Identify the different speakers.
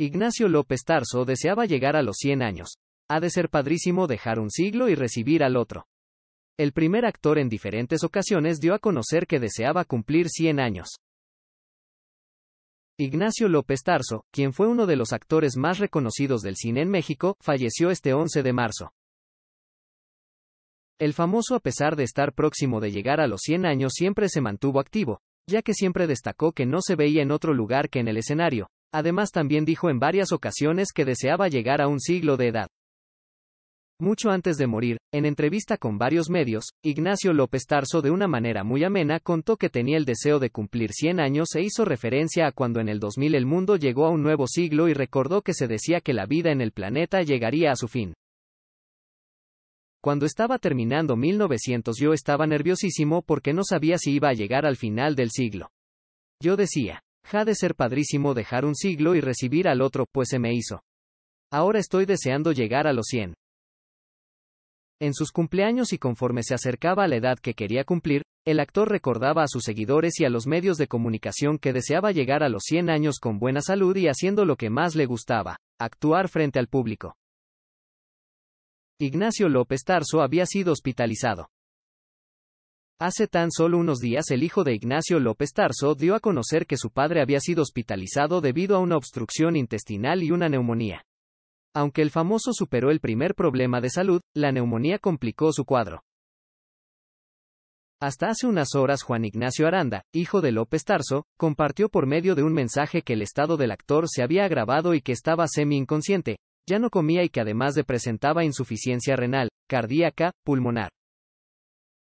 Speaker 1: Ignacio López Tarso deseaba llegar a los 100 años. Ha de ser padrísimo dejar un siglo y recibir al otro. El primer actor en diferentes ocasiones dio a conocer que deseaba cumplir 100 años. Ignacio López Tarso, quien fue uno de los actores más reconocidos del cine en México, falleció este 11 de marzo. El famoso a pesar de estar próximo de llegar a los 100 años siempre se mantuvo activo, ya que siempre destacó que no se veía en otro lugar que en el escenario, Además también dijo en varias ocasiones que deseaba llegar a un siglo de edad. Mucho antes de morir, en entrevista con varios medios, Ignacio López Tarso de una manera muy amena contó que tenía el deseo de cumplir 100 años e hizo referencia a cuando en el 2000 el mundo llegó a un nuevo siglo y recordó que se decía que la vida en el planeta llegaría a su fin. Cuando estaba terminando 1900 yo estaba nerviosísimo porque no sabía si iba a llegar al final del siglo. Yo decía, ha de ser padrísimo dejar un siglo y recibir al otro, pues se me hizo. Ahora estoy deseando llegar a los 100. En sus cumpleaños y conforme se acercaba a la edad que quería cumplir, el actor recordaba a sus seguidores y a los medios de comunicación que deseaba llegar a los 100 años con buena salud y haciendo lo que más le gustaba, actuar frente al público. Ignacio López Tarso había sido hospitalizado. Hace tan solo unos días el hijo de Ignacio López Tarso dio a conocer que su padre había sido hospitalizado debido a una obstrucción intestinal y una neumonía. Aunque el famoso superó el primer problema de salud, la neumonía complicó su cuadro. Hasta hace unas horas Juan Ignacio Aranda, hijo de López Tarso, compartió por medio de un mensaje que el estado del actor se había agravado y que estaba semi inconsciente, ya no comía y que además de presentaba insuficiencia renal, cardíaca, pulmonar.